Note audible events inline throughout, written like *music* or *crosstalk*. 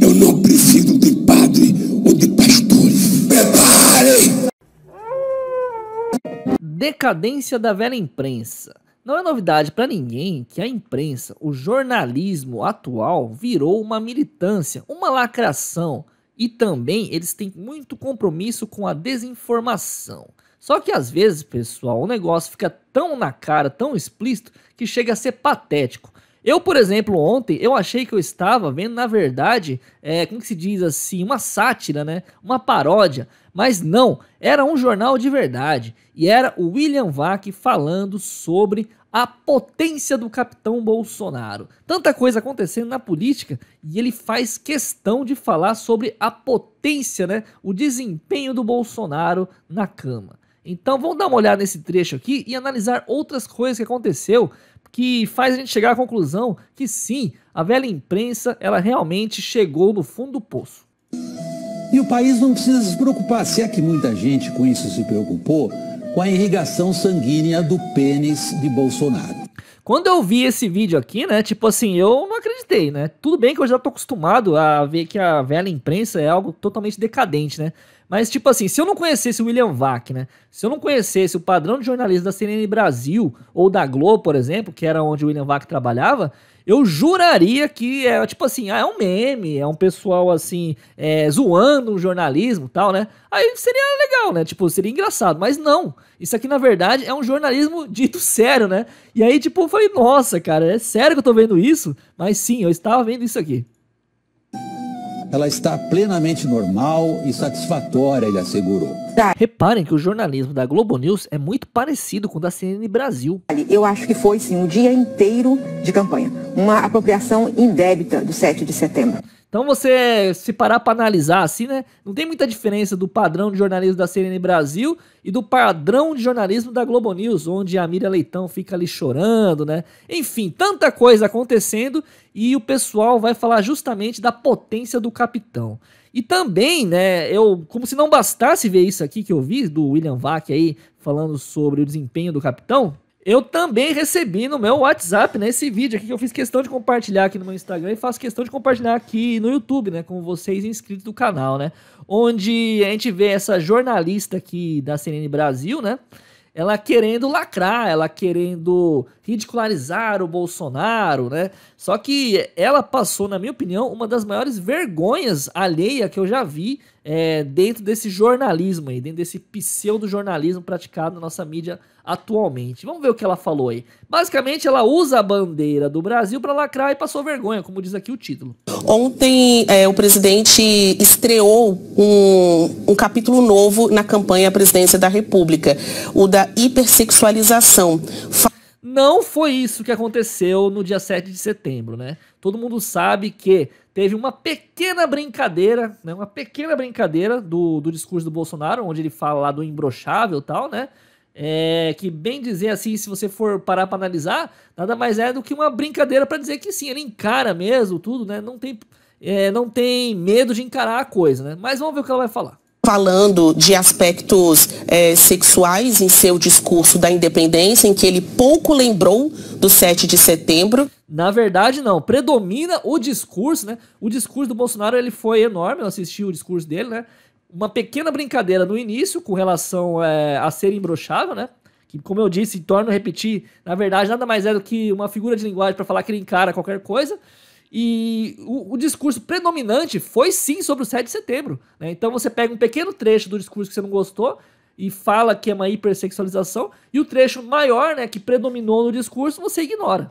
Eu não preciso de padre ou de pastores. Preparem! Decadência da velha imprensa. Não é novidade para ninguém que a imprensa, o jornalismo atual, virou uma militância, uma lacração. E também eles têm muito compromisso com a desinformação. Só que às vezes, pessoal, o negócio fica tão na cara, tão explícito, que chega a ser patético. Eu, por exemplo, ontem, eu achei que eu estava vendo, na verdade, é, como se diz assim, uma sátira, né? Uma paródia. Mas não, era um jornal de verdade. E era o William Vac falando sobre a potência do capitão Bolsonaro. Tanta coisa acontecendo na política e ele faz questão de falar sobre a potência, né? O desempenho do Bolsonaro na cama. Então vamos dar uma olhada nesse trecho aqui e analisar outras coisas que aconteceu que faz a gente chegar à conclusão que sim, a velha imprensa ela realmente chegou no fundo do poço. E o país não precisa se preocupar, se é que muita gente com isso se preocupou, com a irrigação sanguínea do pênis de Bolsonaro. Quando eu vi esse vídeo aqui, né, tipo assim, eu não acreditei, né? Tudo bem que eu já tô acostumado a ver que a velha imprensa é algo totalmente decadente, né? Mas, tipo assim, se eu não conhecesse o William Vac, né? Se eu não conhecesse o padrão de jornalismo da CNN Brasil ou da Globo, por exemplo, que era onde o William Vac trabalhava, eu juraria que é tipo assim, ah, é um meme, é um pessoal assim, é, zoando o jornalismo e tal, né? Aí seria legal, né? Tipo, seria engraçado, mas não. Isso aqui, na verdade, é um jornalismo dito sério, né? E aí, tipo, eu falei, nossa, cara, é sério que eu tô vendo isso? Mas sim, eu estava vendo isso aqui ela está plenamente normal e satisfatória, ele assegurou. Reparem que o jornalismo da Globo News é muito parecido com o da CNN Brasil. Eu acho que foi, sim, um dia inteiro de campanha. Uma apropriação indébita do 7 de setembro. Então você se parar para analisar assim, né? Não tem muita diferença do padrão de jornalismo da CNN Brasil e do padrão de jornalismo da Globo News, onde a Mira Leitão fica ali chorando, né? Enfim, tanta coisa acontecendo e o pessoal vai falar justamente da potência do capitão. E também, né, eu, como se não bastasse ver isso aqui que eu vi do William Vac aí falando sobre o desempenho do capitão, eu também recebi no meu WhatsApp, né? Esse vídeo aqui que eu fiz questão de compartilhar aqui no meu Instagram e faço questão de compartilhar aqui no YouTube, né? Com vocês inscritos do canal, né? Onde a gente vê essa jornalista aqui da CNN Brasil, né? ela querendo lacrar, ela querendo ridicularizar o Bolsonaro, né? Só que ela passou, na minha opinião, uma das maiores vergonhas alheia que eu já vi é, dentro desse jornalismo aí, dentro desse pseudo-jornalismo praticado na nossa mídia atualmente. Vamos ver o que ela falou aí. Basicamente, ela usa a bandeira do Brasil para lacrar e passou vergonha, como diz aqui o título. Ontem, é, o presidente estreou um, um capítulo novo na campanha à presidência da República, o da hipersexualização. Não foi isso que aconteceu no dia 7 de setembro, né? Todo mundo sabe que teve uma pequena brincadeira, né? Uma pequena brincadeira do, do discurso do Bolsonaro, onde ele fala lá do imbrochável e tal, né? É, que bem dizer assim, se você for parar para analisar, nada mais é do que uma brincadeira para dizer que sim, ele encara mesmo tudo, né? Não tem, é, não tem medo de encarar a coisa, né? Mas vamos ver o que ela vai falar falando de aspectos é, sexuais em seu discurso da independência, em que ele pouco lembrou do 7 de setembro. Na verdade, não. Predomina o discurso, né? O discurso do Bolsonaro ele foi enorme, eu assisti o discurso dele, né? Uma pequena brincadeira no início com relação é, a ser embroxável, né? Que, como eu disse, torno a repetir, na verdade, nada mais é do que uma figura de linguagem para falar que ele encara qualquer coisa. E o, o, discurso predominante foi sim sobre o 7 de setembro. Né? Então você pega um pequeno trecho do discurso que você não gostou e fala que é uma hipersexualização, e o trecho maior né, que predominou no discurso você ignora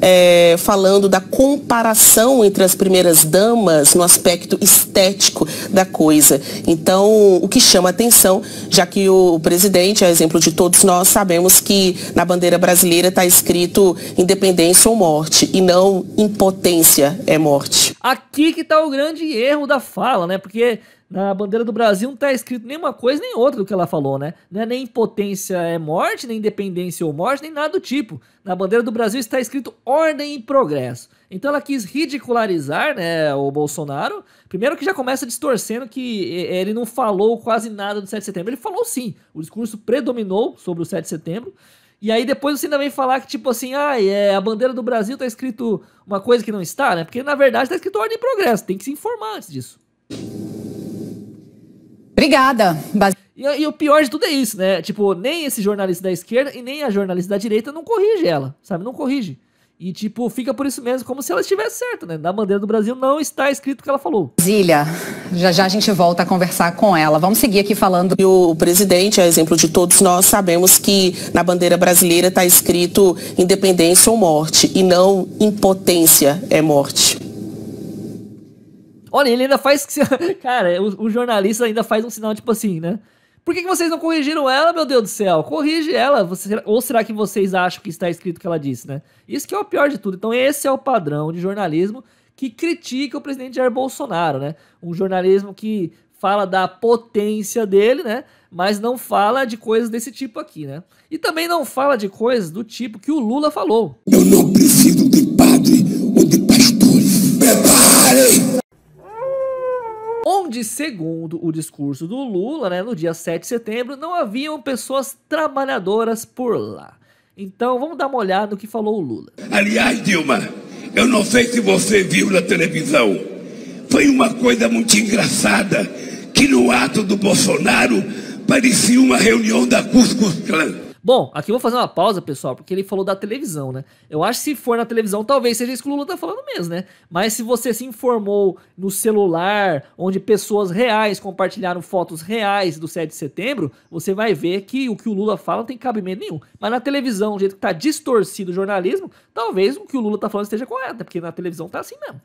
é, falando da comparação entre as primeiras damas no aspecto estético da coisa. Então, o que chama atenção, já que o presidente, a exemplo de todos nós, sabemos que na bandeira brasileira está escrito independência ou morte, e não impotência é morte. Aqui que está o grande erro da fala, né? Porque na bandeira do Brasil não está escrito nenhuma coisa nem outra do que ela falou, né? É nem impotência é morte, nem independência ou morte, nem nada do tipo. Na bandeira do Brasil está escrito ordem e progresso. Então ela quis ridicularizar né, o Bolsonaro. Primeiro que já começa distorcendo que ele não falou quase nada do 7 de setembro. Ele falou sim, o discurso predominou sobre o 7 de setembro. E aí depois você ainda vem falar que, tipo assim, ah, é, a bandeira do Brasil está escrito uma coisa que não está, né? Porque na verdade está escrito ordem e progresso, tem que se informar antes disso. Obrigada. E, e, o pior de tudo é isso, né? Tipo, nem esse jornalista da esquerda e nem a jornalista da direita não corrige ela, sabe? Não corrige. E, tipo, fica por isso mesmo, como se ela estivesse certa, né? Na bandeira do Brasil não está escrito o que ela falou. Zília, já já a gente volta a conversar com ela. Vamos seguir aqui falando. E o presidente, a é exemplo de todos nós, sabemos que na bandeira brasileira está escrito independência ou morte, e não impotência é morte. Olha, ele ainda faz. *laughs* Cara, o, o jornalista ainda faz um sinal tipo assim, né? Por que, que, vocês não corrigiram ela, meu Deus do céu? Corrige ela. Você, ou será que vocês acham que está escrito o que ela disse, né? Isso que é o pior de tudo. Então, esse é o padrão de jornalismo que critica o presidente Jair Bolsonaro, né? Um jornalismo que fala da potência dele, né? Mas não fala de coisas desse tipo aqui, né? E também não fala de coisas do tipo que o Lula falou. Eu não preciso de padre onde, segundo o discurso do Lula, né, no dia 7 de setembro, não haviam pessoas trabalhadoras por lá. Então vamos dar uma olhada no que falou o Lula. Aliás, Dilma, eu não sei se você viu na televisão, foi uma coisa muito engraçada que no ato do Bolsonaro parecia uma reunião da Cuscus Clan. Bom, aqui eu vou fazer uma pausa, pessoal, porque ele falou da televisão, né? Eu acho que se for na televisão, talvez seja isso que o Lula tá falando mesmo, né? Mas se você se informou no celular, onde pessoas reais compartilharam fotos reais do 7 de setembro, você vai ver que o que o Lula fala não tem cabimento nenhum. Mas na televisão, do jeito que tá distorcido o jornalismo, talvez o que o Lula tá falando esteja correto, né? porque na televisão tá assim mesmo.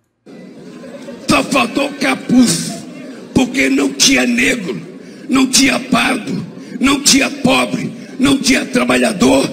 Só faltou capuz, porque não tinha negro, não tinha pardo, não tinha pobre, não tinha trabalhador.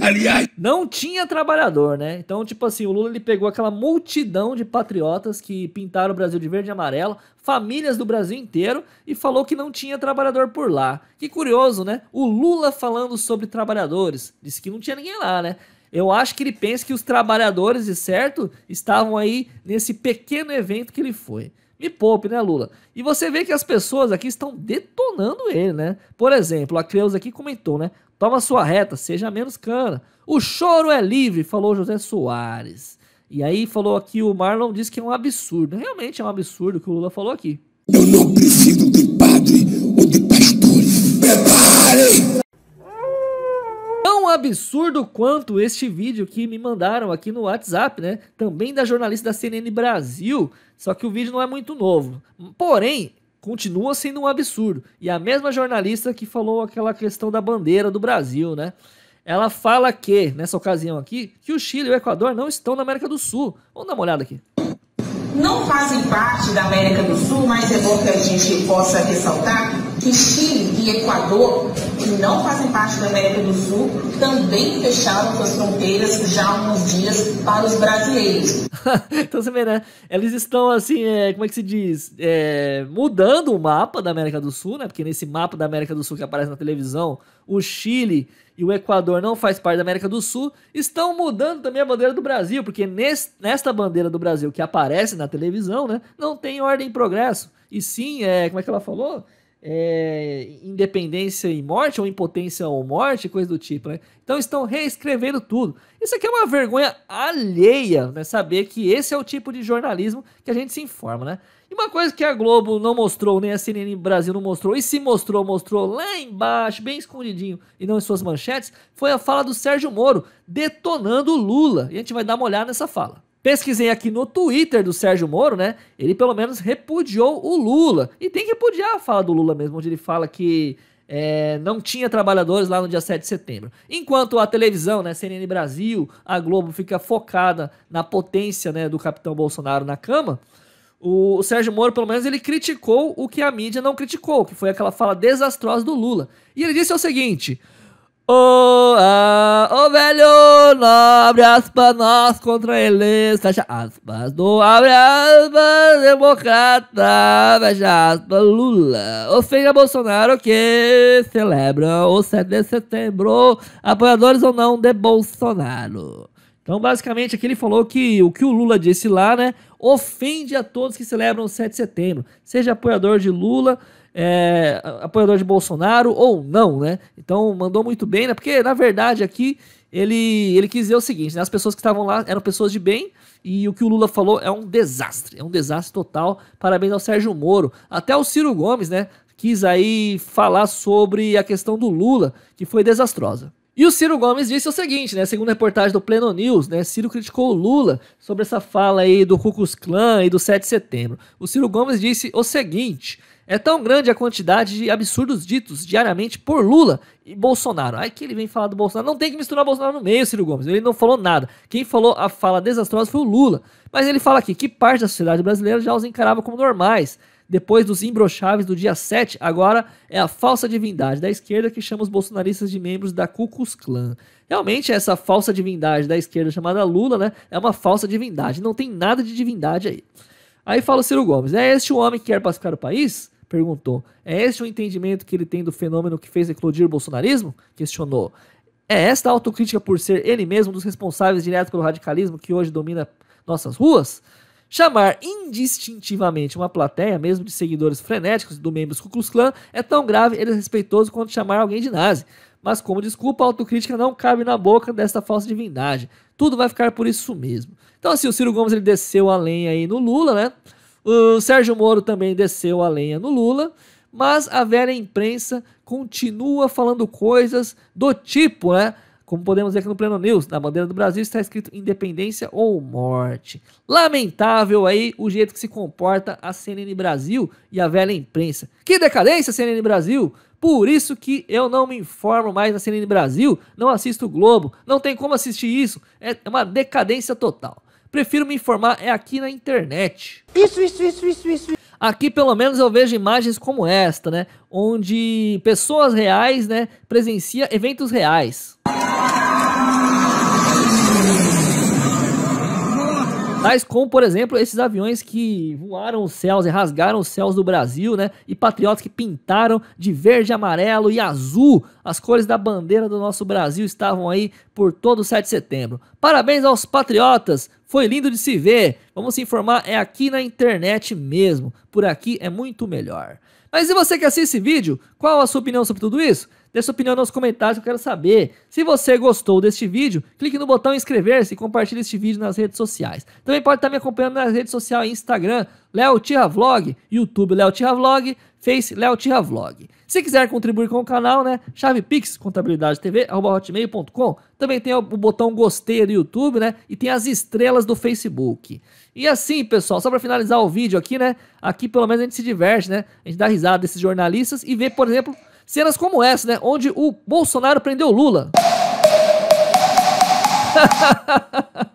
Aliás. Não tinha trabalhador, né? Então, tipo assim, o Lula ele pegou aquela multidão de patriotas que pintaram o Brasil de verde e amarelo, famílias do Brasil inteiro, e falou que não tinha trabalhador por lá. Que curioso, né? O Lula falando sobre trabalhadores. Disse que não tinha ninguém lá, né? Eu acho que ele pensa que os trabalhadores, de certo, estavam aí nesse pequeno evento que ele foi. Me poupe, né, Lula? E você vê que as pessoas aqui estão detonando ele, né? Por exemplo, a Cleusa aqui comentou, né? Toma sua reta, seja menos cana. O choro é livre, falou José Soares. E aí falou aqui, o Marlon disse que é um absurdo. Realmente é um absurdo o que o Lula falou aqui. Eu não preciso de padre ou de pastores. Preparem! tão absurdo quanto este vídeo que me mandaram aqui no WhatsApp, né? Também da jornalista da CNN Brasil, só que o vídeo não é muito novo. Porém, continua sendo um absurdo. E a mesma jornalista que falou aquela questão da bandeira do Brasil, né? Ela fala que, nessa ocasião aqui, que o Chile e o Equador não estão na América do Sul. Vamos dar uma olhada aqui. Não fazem parte da América do Sul, mas é bom que a gente possa ressaltar que Chile e Equador que não fazem parte da América do Sul também fecharam suas fronteiras já há alguns dias para os brasileiros. *laughs* então você vê, né? Eles estão assim, é, como é que se diz? É, mudando o mapa da América do Sul, né? Porque nesse mapa da América do Sul que aparece na televisão, o Chile e o Equador não faz parte da América do Sul, estão mudando também a bandeira do Brasil, porque nesse, nesta bandeira do Brasil que aparece na televisão, né, não tem ordem e progresso. E sim, é, como é que ela falou? é, independência e morte, ou impotência ou morte, coisa do tipo, né? Então estão reescrevendo tudo. Isso aqui é uma vergonha alheia, né? Saber que esse é o tipo de jornalismo que a gente se informa, né? E uma coisa que a Globo não mostrou, nem a CNN Brasil não mostrou, e se mostrou, mostrou lá embaixo, bem escondidinho, e não em suas manchetes, foi a fala do Sérgio Moro, detonando o Lula. E a gente vai dar uma olhada nessa fala. Pesquisei aqui no Twitter do Sérgio Moro, né? Ele pelo menos repudiou o Lula. E tem que repudiar a fala do Lula mesmo, onde ele fala que é, não tinha trabalhadores lá no dia 7 de setembro. Enquanto a televisão, né, CNN Brasil, a Globo fica focada na potência né, do capitão Bolsonaro na cama, o Sérgio Moro, pelo menos, ele criticou o que a mídia não criticou, que foi aquela fala desastrosa do Lula. E ele disse o seguinte: Oh, ah, oh velho, não abre aspas, nós contra eles, fecha aspas. Não abre aspas, democrata, fecha aspas, Lula. Ofenda Bolsonaro que celebra o 7 de setembro, apoiadores ou não de Bolsonaro. Então, basicamente, aqui ele falou que o que o Lula disse lá, né, ofende a todos que celebram o 7 de setembro, seja apoiador de Lula é, apoiador de Bolsonaro ou não, né? Então mandou muito bem, né? Porque na verdade aqui ele, ele quis dizer o seguinte: né? as pessoas que estavam lá eram pessoas de bem, e o que o Lula falou é um desastre, é um desastre total. Parabéns ao Sérgio Moro, até o Ciro Gomes, né? Quis aí falar sobre a questão do Lula, que foi desastrosa. E o Ciro Gomes disse o seguinte, né? Segundo a reportagem do Pleno News, né? Ciro criticou o Lula sobre essa fala aí do Cucus Clã e do 7 de setembro. O Ciro Gomes disse o seguinte: é tão grande a quantidade de absurdos ditos diariamente por Lula e Bolsonaro. Aí que ele vem falar do Bolsonaro. Não tem que misturar Bolsonaro no meio, Ciro Gomes. Ele não falou nada. Quem falou a fala desastrosa foi o Lula. Mas ele fala aqui que parte da sociedade brasileira já os encarava como normais. Depois dos imbrocháveis do dia 7, agora é a falsa divindade da esquerda que chama os bolsonaristas de membros da Ku clã. Realmente, essa falsa divindade da esquerda chamada Lula, né? É uma falsa divindade. Não tem nada de divindade aí. Aí fala o Ciro Gomes: é este o homem que quer pacificar o país? perguntou. É este o entendimento que ele tem do fenômeno que fez eclodir o bolsonarismo? Questionou. É esta autocrítica por ser ele mesmo um dos responsáveis diretos pelo radicalismo que hoje domina nossas ruas? Chamar indistintivamente uma plateia, mesmo de seguidores frenéticos do membro do Ku Klux é tão grave e desrespeitoso quanto chamar alguém de nazi. Mas como desculpa, a autocrítica não cabe na boca desta falsa divindade. Tudo vai ficar por isso mesmo. Então assim, o Ciro Gomes ele desceu a lenha aí no Lula, né? O Sérgio Moro também desceu a lenha no Lula, mas a velha imprensa continua falando coisas do tipo, né? Como podemos ver aqui no Pleno News, na bandeira do Brasil está escrito independência ou morte. Lamentável aí o jeito que se comporta a CNN Brasil e a velha imprensa. Que decadência, CNN Brasil! Por isso que eu não me informo mais na CNN Brasil, não assisto o Globo, não tem como assistir isso, é uma decadência total. Prefiro me informar é aqui na internet. Isso, isso, isso, isso, isso. Aqui pelo menos eu vejo imagens como esta, né? Onde pessoas reais, né, presencia eventos reais. Mas como, por exemplo, esses aviões que voaram os céus e rasgaram os céus do Brasil, né? E patriotas que pintaram de verde, amarelo e azul as cores da bandeira do nosso Brasil estavam aí por todo o 7 de setembro. Parabéns aos patriotas, foi lindo de se ver. Vamos se informar, é aqui na internet mesmo. Por aqui é muito melhor. Mas e você que assiste esse vídeo, qual a sua opinião sobre tudo isso? Dê sua opinião nos comentários que eu quero saber. Se você gostou deste vídeo, clique no botão inscrever-se e compartilhe este vídeo nas redes sociais. Também pode estar me acompanhando nas redes sociais Instagram, Léo Tira Vlog, YouTube Léo Tira Vlog, Face Léo Tira Vlog. Se quiser contribuir com o canal, né? Chave Pix, contabilidade TV, hotmail.com. Também tem o botão gostei do YouTube, né? E tem as estrelas do Facebook. E assim, pessoal, só para finalizar o vídeo aqui, né? Aqui pelo menos a gente se diverte, né? A gente dá risada desses jornalistas e vê, por exemplo, Cenas como essa, né? Onde o Bolsonaro prendeu Lula. *laughs*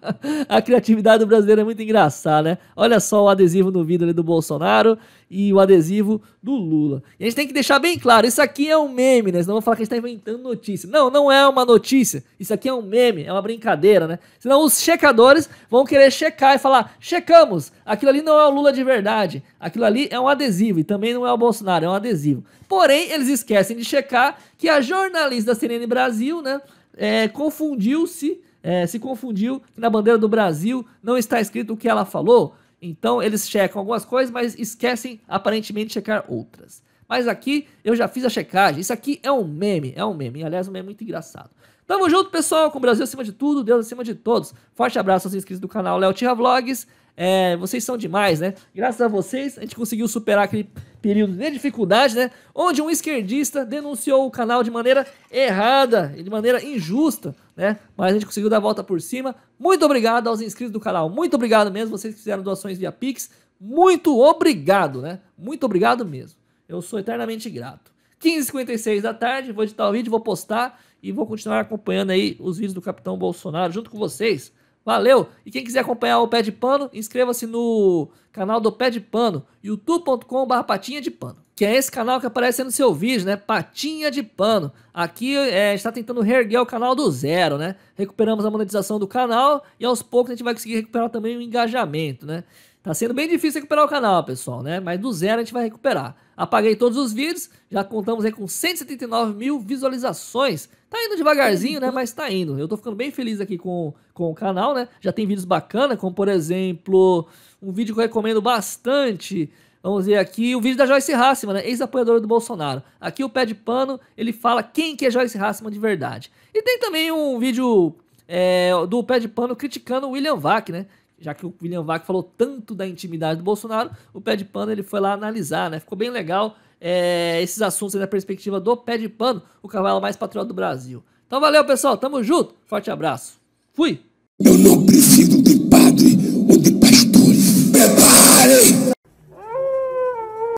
a criatividade do brasileiro é muito engraçada, né? Olha só o adesivo no vidro ali do Bolsonaro e o adesivo do Lula. E a gente tem que deixar bem claro, isso aqui é um meme, né? Senão vão falar que a gente tá inventando notícia. Não, não é uma notícia. Isso aqui é um meme, é uma brincadeira, né? Senão os checadores vão querer checar e falar, checamos, aquilo ali não é o Lula de verdade. Aquilo ali é um adesivo e também não é o Bolsonaro, é um adesivo. Porém, eles esquecem de checar que a jornalista da CNN Brasil, né, é, confundiu-se é, se confundiu, que na bandeira do Brasil não está escrito o que ela falou. Então eles checam algumas coisas, mas esquecem aparentemente de checar outras. Mas aqui eu já fiz a checagem. Isso aqui é um meme, é um meme. Aliás, um meme muito engraçado. Tamo junto, pessoal, com o Brasil acima de tudo, Deus acima de todos. Forte abraço aos inscritos do canal Léo Tira Vlogs. É, vocês são demais, né? Graças a vocês, a gente conseguiu superar aquele período de dificuldade, né? Onde um esquerdista denunciou o canal de maneira errada, de maneira injusta, né? Mas a gente conseguiu dar a volta por cima. Muito obrigado aos inscritos do canal. Muito obrigado mesmo vocês que fizeram doações via Pix. Muito obrigado, né? Muito obrigado mesmo. Eu sou eternamente grato. 15h56 da tarde, vou editar o vídeo, vou postar e vou continuar acompanhando aí os vídeos do Capitão Bolsonaro junto com vocês. Valeu! E quem quiser acompanhar o Pé de Pano, inscreva-se no canal do Pé de Pano, youtube.com.br Patinha de Pano. Que é esse canal que aparece no seu vídeo, né? Patinha de Pano. Aqui é, está tentando reerguer o canal do zero, né? Recuperamos a monetização do canal e aos poucos a gente vai conseguir recuperar também o engajamento, né? Tá sendo bem difícil recuperar o canal, pessoal, né? Mas do zero a gente vai recuperar. Apaguei todos os vídeos, já contamos aí com 179 mil visualizações. Tá indo devagarzinho, né? Mas tá indo. Eu tô ficando bem feliz aqui com, com o canal, né? Já tem vídeos bacanas, como por exemplo, um vídeo que eu recomendo bastante. Vamos ver aqui o vídeo da Joyce Hassman, né? ex-apoiadora do Bolsonaro. Aqui o pé de pano, ele fala quem que é Joyce Hassman de verdade. E tem também um vídeo é, do pé de pano criticando o William Vac, né? já que o William Vac falou tanto da intimidade do Bolsonaro, o Pé de Pano ele foi lá analisar, né? Ficou bem legal é, esses assuntos da perspectiva do Pé de Pano, o cavalo mais patriota do Brasil. Então valeu, pessoal, tamo junto, forte abraço. Fui! Eu não preciso de